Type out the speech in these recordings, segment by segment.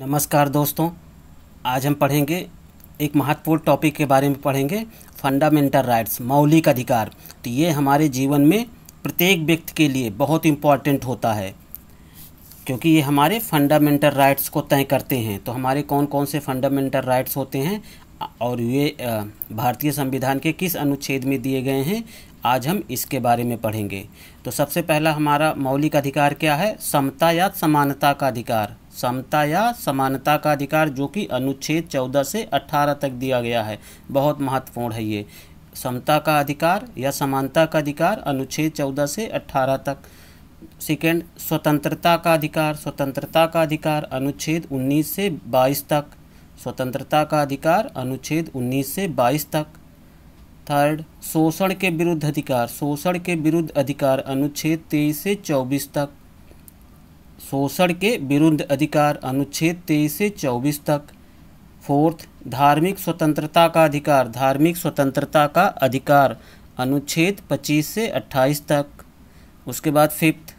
नमस्कार दोस्तों आज हम पढ़ेंगे एक महत्वपूर्ण टॉपिक के बारे में पढ़ेंगे फंडामेंटल राइट्स मौलिक अधिकार तो ये हमारे जीवन में प्रत्येक व्यक्ति के लिए बहुत इम्पॉर्टेंट होता है क्योंकि ये हमारे फंडामेंटल राइट्स को तय करते हैं तो हमारे कौन कौन से फंडामेंटल राइट्स होते हैं और ये भारतीय संविधान के किस अनुच्छेद में दिए गए हैं आज हम इसके बारे में पढ़ेंगे तो सबसे पहला हमारा मौलिक अधिकार क्या है समता या समानता का अधिकार समता या समानता का अधिकार जो कि अनुच्छेद 14 से 18 तक दिया गया है बहुत महत्वपूर्ण है ये समता का अधिकार या समानता का अधिकार अनुच्छेद 14 से 18 तक सेकेंड स्वतंत्रता का अधिकार स्वतंत्रता का अधिकार अनुच्छेद 19 से 22 तक स्वतंत्रता का अधिकार अनुच्छेद 19 से 22 तक थर्ड शोषण के विरुद्ध अधिकार शोषण के विरुद्ध अधिकार अनुच्छेद 23 से 24 तक शोषण के विरुद्ध अधिकार अनुच्छेद तेईस से चौबीस तक फोर्थ धार्मिक स्वतंत्रता का अधिकार धार्मिक स्वतंत्रता का अधिकार अनुच्छेद 25 से 28 तक उसके बाद फिफ्थ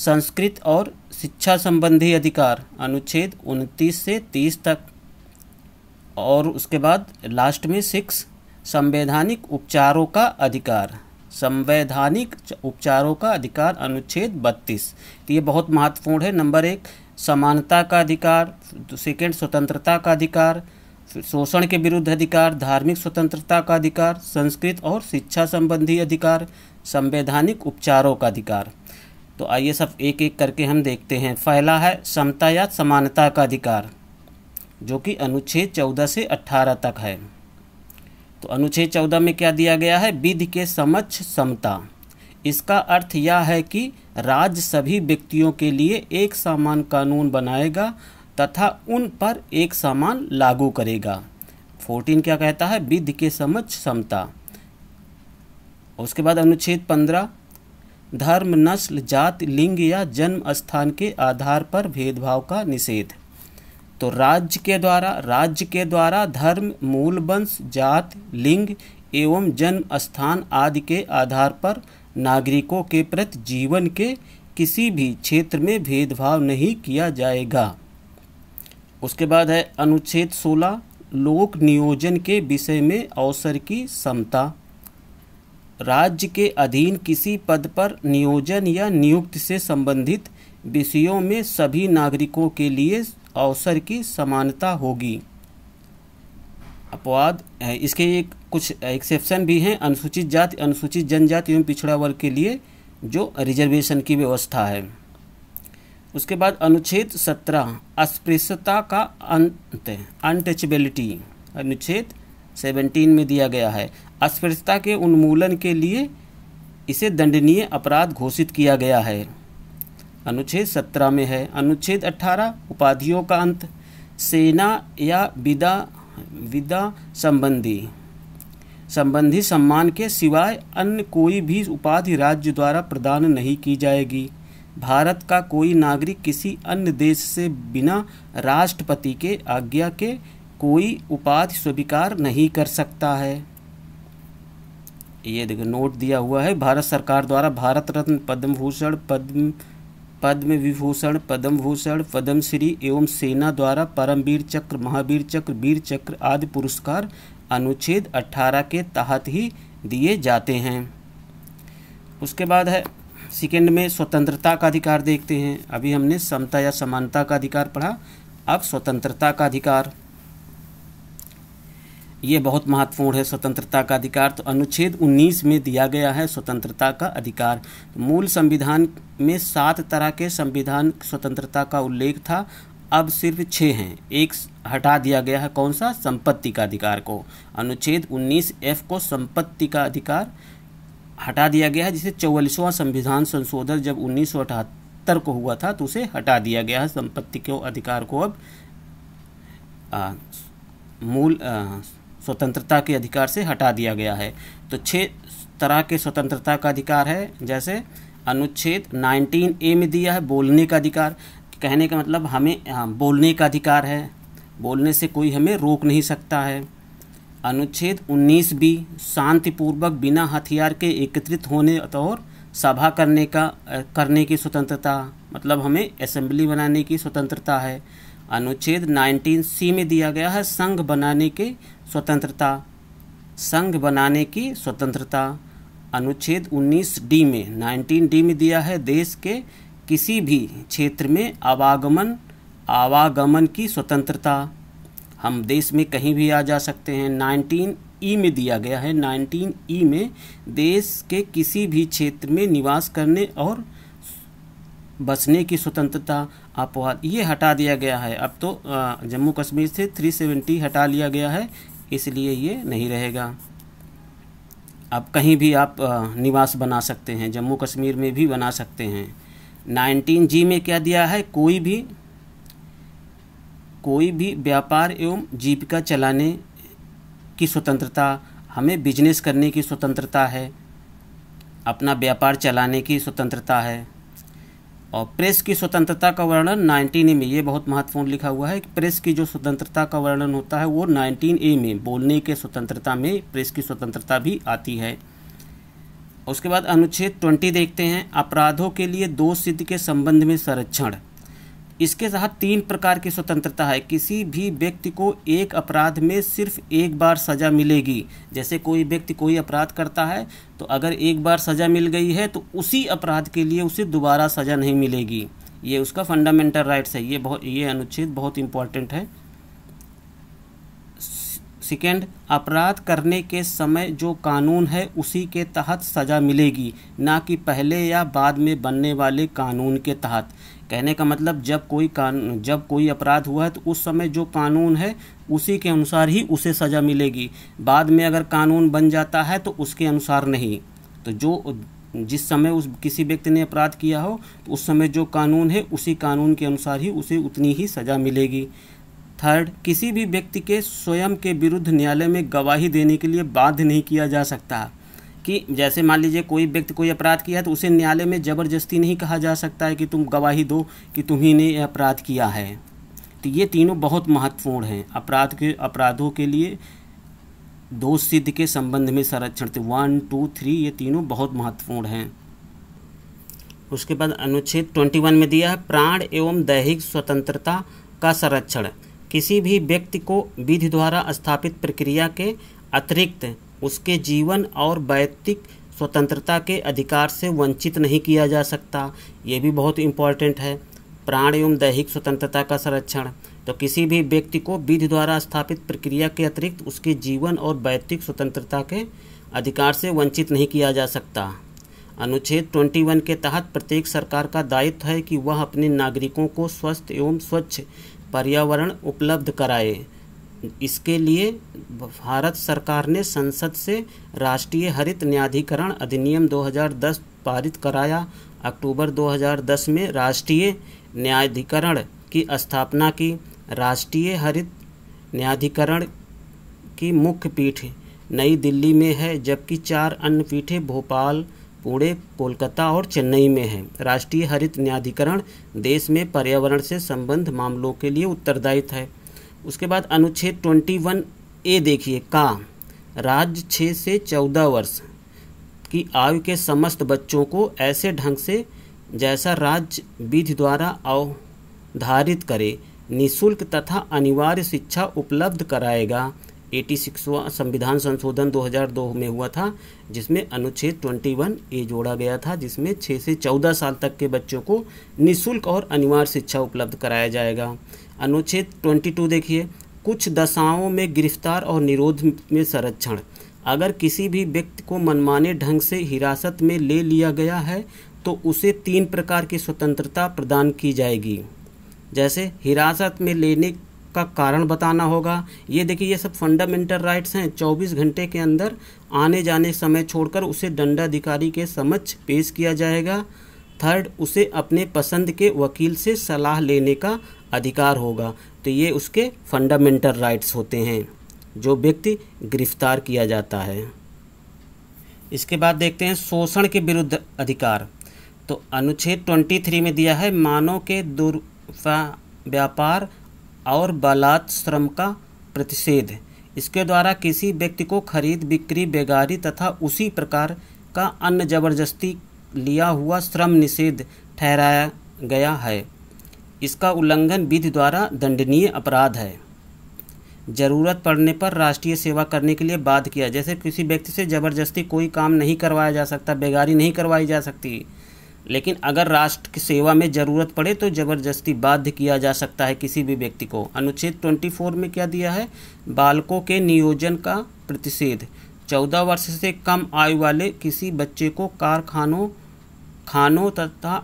संस्कृत और शिक्षा संबंधी अधिकार अनुच्छेद 29 से 30 तक और उसके बाद लास्ट में सिक्स संवैधानिक उपचारों का अधिकार संवैधानिक उपचारों का अधिकार अनुच्छेद बत्तीस तो ये बहुत महत्वपूर्ण है नंबर एक समानता का अधिकार तो सेकेंड स्वतंत्रता का अधिकार शोषण के विरुद्ध अधिकार धार्मिक स्वतंत्रता का अधिकार संस्कृत और शिक्षा संबंधी अधिकार संवैधानिक उपचारों का अधिकार तो आइए सब एक एक करके हम देखते हैं पहला है समता या समानता का अधिकार जो कि अनुच्छेद 14 से 18 तक है तो अनुच्छेद चौदह में क्या दिया गया है विधि के समक्ष समता इसका अर्थ यह है कि राज्य सभी व्यक्तियों के लिए एक समान कानून बनाएगा तथा उन पर एक समान लागू करेगा फोर्टीन क्या कहता है विधि के समक्ष समता उसके बाद अनुच्छेद पंद्रह धर्म नस्ल जात लिंग या जन्म स्थान के आधार पर भेदभाव का निषेध तो राज्य के द्वारा राज्य के द्वारा धर्म मूल वंश जात लिंग एवं जन्म स्थान आदि के आधार पर नागरिकों के प्रति जीवन के किसी भी क्षेत्र में भेदभाव नहीं किया जाएगा उसके बाद है अनुच्छेद 16 लोक नियोजन के विषय में अवसर की समता राज्य के अधीन किसी पद पर नियोजन या नियुक्ति से संबंधित विषयों में सभी नागरिकों के लिए अवसर की समानता होगी अपवाद इसके एक कुछ एक्सेप्शन भी हैं अनुसूचित जाति अनुसूचित जनजाति एवं पिछड़ा वर्ग के लिए जो रिजर्वेशन की व्यवस्था है उसके बाद अनुच्छेद सत्रह अस्पृश्यता का अंत अनटचबिलिटी अनुच्छेद सेवनटीन में दिया गया है अस्पृश्यता के उन्मूलन के लिए इसे दंडनीय अपराध घोषित किया गया है अनुच्छेद सत्रह में है अनुच्छेद अठारह उपाधियों का अंत सेना या विदा विदा संबंधी संबंधी सम्मान के सिवाय अन्य कोई भी उपाधि राज्य द्वारा प्रदान नहीं की जाएगी भारत का कोई नागरिक किसी अन्य देश से बिना राष्ट्रपति के आज्ञा के कोई उपाधि स्वीकार नहीं कर सकता है ये देखो नोट दिया हुआ है भारत सरकार द्वारा भारत रत्न पद्म भूषण पद्म पद्म विभूषण पद्म भूषण पद्मश्री एवं सेना द्वारा परमवीर चक्र महावीर चक्र वीर चक्र आदि पुरस्कार अनुच्छेद 18 के तहत ही दिए जाते हैं उसके बाद है सेकेंड में स्वतंत्रता का अधिकार देखते हैं अभी हमने समता या समानता का अधिकार पढ़ा अब स्वतंत्रता का अधिकार ये बहुत महत्वपूर्ण है स्वतंत्रता का अधिकार तो अनुच्छेद 19 में दिया गया है स्वतंत्रता का अधिकार तो मूल संविधान में सात तरह के संविधान स्वतंत्रता का उल्लेख था अब सिर्फ छः हैं एक हटा दिया गया है कौन सा संपत्ति का अधिकार को अनुच्छेद 19 एफ को संपत्ति का अधिकार हटा दिया गया है जिसे चौवालीसवां संविधान संशोधन जब उन्नीस को हुआ था तो उसे हटा दिया गया है संपत्ति के अधिकार को अब आ, मूल आ, स्वतंत्रता के अधिकार से हटा दिया गया है तो छः तरह के स्वतंत्रता का अधिकार है जैसे अनुच्छेद 19 ए में दिया है बोलने का अधिकार कहने का मतलब हमें हाँ, बोलने का अधिकार है बोलने से कोई हमें रोक नहीं सकता है अनुच्छेद 19 बी शांतिपूर्वक बिना हथियार के एकत्रित होने और सभा करने का करने की स्वतंत्रता मतलब हमें असेंबली बनाने की स्वतंत्रता है अनुच्छेद 19 सी में दिया गया है संघ बनाने के स्वतंत्रता संघ बनाने की स्वतंत्रता अनुच्छेद 19 डी में 19 डी में दिया है देश के किसी भी क्षेत्र में आवागमन आवागमन की स्वतंत्रता हम देश में कहीं भी आ जा सकते हैं 19 ई में दिया गया है 19 ई में देश के किसी भी क्षेत्र में निवास करने और बसने की स्वतंत्रता अपवाद ये हटा दिया गया है अब तो जम्मू कश्मीर से 370 हटा लिया गया है इसलिए ये नहीं रहेगा अब कहीं भी आप निवास बना सकते हैं जम्मू कश्मीर में भी बना सकते हैं नाइनटीन जी में क्या दिया है कोई भी कोई भी व्यापार एवं जीविका चलाने की स्वतंत्रता हमें बिजनेस करने की स्वतंत्रता है अपना व्यापार चलाने की स्वतंत्रता है और प्रेस की स्वतंत्रता का वर्णन 19 ए में ये बहुत महत्वपूर्ण लिखा हुआ है कि प्रेस की जो स्वतंत्रता का वर्णन होता है वो 19 ए में बोलने के स्वतंत्रता में प्रेस की स्वतंत्रता भी आती है उसके बाद अनुच्छेद 20 देखते हैं अपराधों के लिए दो सिद्ध के संबंध में संरक्षण इसके तहत तीन प्रकार की स्वतंत्रता है किसी भी व्यक्ति को एक अपराध में सिर्फ एक बार सज़ा मिलेगी जैसे कोई व्यक्ति कोई अपराध करता है तो अगर एक बार सज़ा मिल गई है तो उसी अपराध के लिए उसे दोबारा सज़ा नहीं मिलेगी ये उसका फंडामेंटल राइट्स है ये बहुत ये अनुच्छेद बहुत इम्पॉर्टेंट है सेकेंड अपराध करने के समय जो कानून है उसी के तहत सज़ा मिलेगी ना कि पहले या बाद में बनने वाले कानून के तहत कहने का मतलब जब कोई कान जब कोई अपराध हुआ है तो उस समय जो कानून है उसी के अनुसार ही उसे सज़ा मिलेगी बाद में अगर कानून बन जाता है तो उसके अनुसार नहीं तो जो जिस समय उस किसी व्यक्ति ने अपराध किया हो तो उस समय जो कानून है उसी कानून के अनुसार ही उसे उतनी ही सज़ा मिलेगी थर्ड किसी भी व्यक्ति के स्वयं के विरुद्ध न्यायालय में गवाही देने के लिए बाध्य नहीं किया जा सकता कि जैसे मान लीजिए कोई व्यक्ति कोई अपराध किया तो उसे न्यायालय में ज़बरदस्ती नहीं कहा जा सकता है कि तुम गवाही दो कि तुम्ही ने अपराध किया है तो ये तीनों बहुत महत्वपूर्ण हैं अपराध के अपराधों के लिए दोष सिद्ध के संबंध में संरक्षण वन टू थ्री ये तीनों बहुत महत्वपूर्ण हैं उसके बाद अनुच्छेद 21 में दिया है प्राण एवं दैहिक स्वतंत्रता का संरक्षण किसी भी व्यक्ति को विधि द्वारा स्थापित प्रक्रिया के अतिरिक्त उसके जीवन और वैयक्तिक स्वतंत्रता के अधिकार से वंचित नहीं किया जा सकता ये भी बहुत इम्पॉर्टेंट है प्राण एवं दैहिक स्वतंत्रता का संरक्षण तो किसी भी व्यक्ति को विधि द्वारा स्थापित प्रक्रिया के अतिरिक्त उसके जीवन और वैयक्तिक स्वतंत्रता के अधिकार से वंचित नहीं किया जा सकता अनुच्छेद 21 के तहत प्रत्येक सरकार का दायित्व है कि वह अपने नागरिकों को स्वस्थ एवं स्वच्छ पर्यावरण उपलब्ध कराए इसके लिए भारत सरकार ने संसद से राष्ट्रीय हरित न्यायाधिकरण अधिनियम 2010 पारित कराया अक्टूबर 2010 में राष्ट्रीय न्यायाधिकरण की स्थापना की राष्ट्रीय हरित न्यायाधिकरण की मुख्य पीठ नई दिल्ली में है जबकि चार अन्य पीठें भोपाल पुणे कोलकाता और चेन्नई में है राष्ट्रीय हरित न्यायाधिकरण देश में पर्यावरण से संबंध मामलों के लिए उत्तरदायित्व है उसके बाद अनुच्छेद 21 ए देखिए का राज्य छः से चौदह वर्ष की आयु के समस्त बच्चों को ऐसे ढंग से जैसा राज्य विधि द्वारा अवधारित करे निशुल्क तथा अनिवार्य शिक्षा उपलब्ध कराएगा एटी सिक्सवा संविधान संशोधन 2002 में हुआ था जिसमें अनुच्छेद 21 ए जोड़ा गया था जिसमें 6 से 14 साल तक के बच्चों को निशुल्क और अनिवार्य शिक्षा उपलब्ध कराया जाएगा अनुच्छेद 22 देखिए कुछ दशाओं में गिरफ्तार और निरोध में संरक्षण अगर किसी भी व्यक्ति को मनमाने ढंग से हिरासत में ले लिया गया है तो उसे तीन प्रकार की स्वतंत्रता प्रदान की जाएगी जैसे हिरासत में लेने का कारण बताना होगा ये देखिए ये सब फंडामेंटल राइट्स हैं 24 घंटे के अंदर आने जाने समय छोड़कर उसे दंडाधिकारी के समक्ष पेश किया जाएगा थर्ड उसे अपने पसंद के वकील से सलाह लेने का अधिकार होगा तो ये उसके फंडामेंटल राइट्स होते हैं जो व्यक्ति गिरफ्तार किया जाता है इसके बाद देखते हैं शोषण के विरुद्ध अधिकार तो अनुच्छेद 23 में दिया है मानव के दुर् व्यापार और बलात् श्रम का प्रतिषेध इसके द्वारा किसी व्यक्ति को खरीद बिक्री बेगारी तथा उसी प्रकार का अन्य जबरदस्ती लिया हुआ श्रम निषेध ठहराया गया है इसका उल्लंघन विधि द्वारा दंडनीय अपराध है ज़रूरत पड़ने पर राष्ट्रीय सेवा करने के लिए बाध किया जैसे किसी व्यक्ति से ज़बरदस्ती कोई काम नहीं करवाया जा सकता बेगारी नहीं करवाई जा सकती लेकिन अगर राष्ट्र की सेवा में ज़रूरत पड़े तो ज़बरदस्ती बाध्य किया जा सकता है किसी भी व्यक्ति को अनुच्छेद 24 में क्या दिया है बालकों के नियोजन का प्रतिषेध चौदह वर्ष से कम आयु वाले किसी बच्चे को कारखानों खानों तथा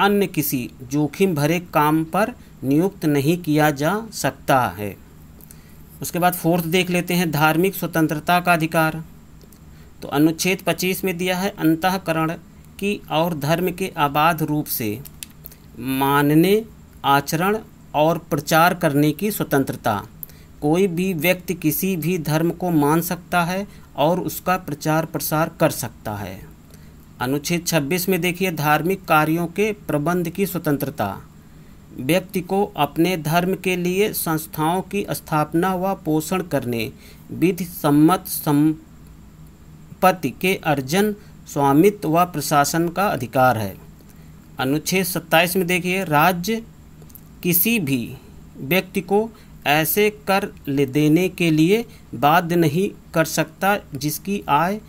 अन्य किसी जोखिम भरे काम पर नियुक्त नहीं किया जा सकता है उसके बाद फोर्थ देख लेते हैं धार्मिक स्वतंत्रता का अधिकार तो अनुच्छेद 25 में दिया है अंतकरण की और धर्म के आबाद रूप से मानने आचरण और प्रचार करने की स्वतंत्रता कोई भी व्यक्ति किसी भी धर्म को मान सकता है और उसका प्रचार प्रसार कर सकता है अनुच्छेद 26 में देखिए धार्मिक कार्यों के प्रबंध की स्वतंत्रता व्यक्ति को अपने धर्म के लिए संस्थाओं की स्थापना व पोषण करने विधि सम्मत संपत्ति के अर्जन स्वामित्व व प्रशासन का अधिकार है अनुच्छेद 27 में देखिए राज्य किसी भी व्यक्ति को ऐसे कर ले देने के लिए बाध्य नहीं कर सकता जिसकी आय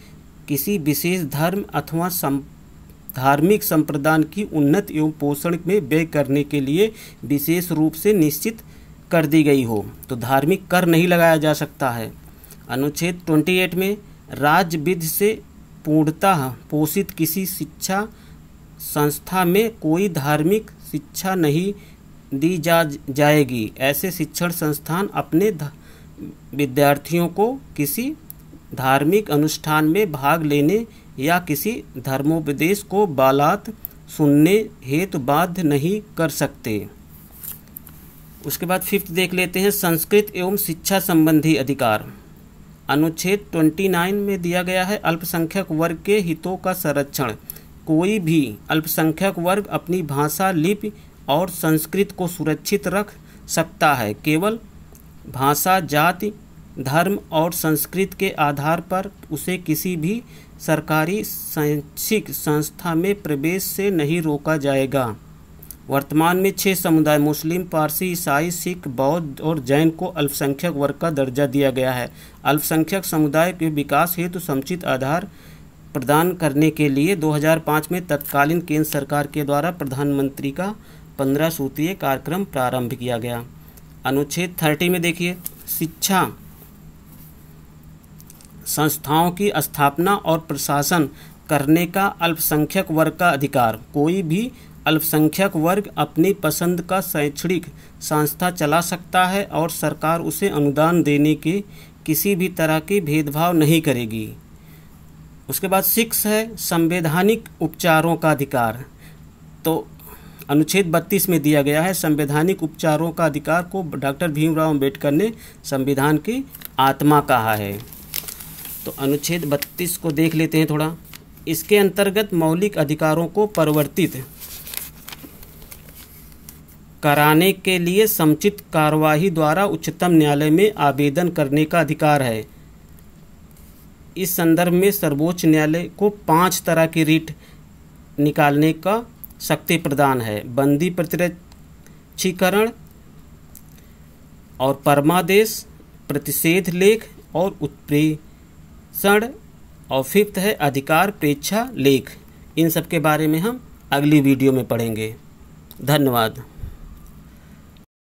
किसी विशेष धर्म अथवा सम, धार्मिक संप्रदाय की उन्नति एवं पोषण में व्यय करने के लिए विशेष रूप से निश्चित कर दी गई हो तो धार्मिक कर नहीं लगाया जा सकता है अनुच्छेद 28 में राज्य विधि से पूर्णतः पोषित किसी शिक्षा संस्था में कोई धार्मिक शिक्षा नहीं दी जा जाएगी ऐसे शिक्षण संस्थान अपने विद्यार्थियों को किसी धार्मिक अनुष्ठान में भाग लेने या किसी धर्मोपदेश को बालात सुनने हेतु बाध्य नहीं कर सकते उसके बाद फिफ्थ देख लेते हैं संस्कृत एवं शिक्षा संबंधी अधिकार अनुच्छेद 29 में दिया गया है अल्पसंख्यक वर्ग के हितों का संरक्षण कोई भी अल्पसंख्यक वर्ग अपनी भाषा लिपि और संस्कृत को सुरक्षित रख सकता है केवल भाषा जाति धर्म और संस्कृत के आधार पर उसे किसी भी सरकारी शैक्षिक संस्था में प्रवेश से नहीं रोका जाएगा वर्तमान में छः समुदाय मुस्लिम पारसी ईसाई सिख बौद्ध और जैन को अल्पसंख्यक वर्ग का दर्जा दिया गया है अल्पसंख्यक समुदाय के विकास हेतु समुचित आधार प्रदान करने के लिए 2005 में तत्कालीन केंद्र सरकार के द्वारा प्रधानमंत्री का पंद्रह सूत्रीय कार्यक्रम प्रारंभ किया गया अनुच्छेद थर्टी में देखिए शिक्षा संस्थाओं की स्थापना और प्रशासन करने का अल्पसंख्यक वर्ग का अधिकार कोई भी अल्पसंख्यक वर्ग अपनी पसंद का शैक्षणिक संस्था चला सकता है और सरकार उसे अनुदान देने के किसी भी तरह के भेदभाव नहीं करेगी उसके बाद सिक्स है संवैधानिक उपचारों का अधिकार तो अनुच्छेद 32 में दिया गया है संवैधानिक उपचारों का अधिकार को डॉक्टर भीमराव अंबेडकर ने संविधान की आत्मा कहा है तो अनुच्छेद बत्तीस को देख लेते हैं थोड़ा इसके अंतर्गत मौलिक अधिकारों को परिवर्तित कराने के लिए समुचित कार्यवाही द्वारा उच्चतम न्यायालय में आवेदन करने का अधिकार है इस संदर्भ में सर्वोच्च न्यायालय को पांच तरह की रीट निकालने का शक्ति प्रदान है बंदी प्रतिरक्षीकरण और परमादेश प्रतिषेध लेख और उत्प्रे षण और फिफ्थ है अधिकार प्रेक्षा लेख इन सब के बारे में हम अगली वीडियो में पढ़ेंगे धन्यवाद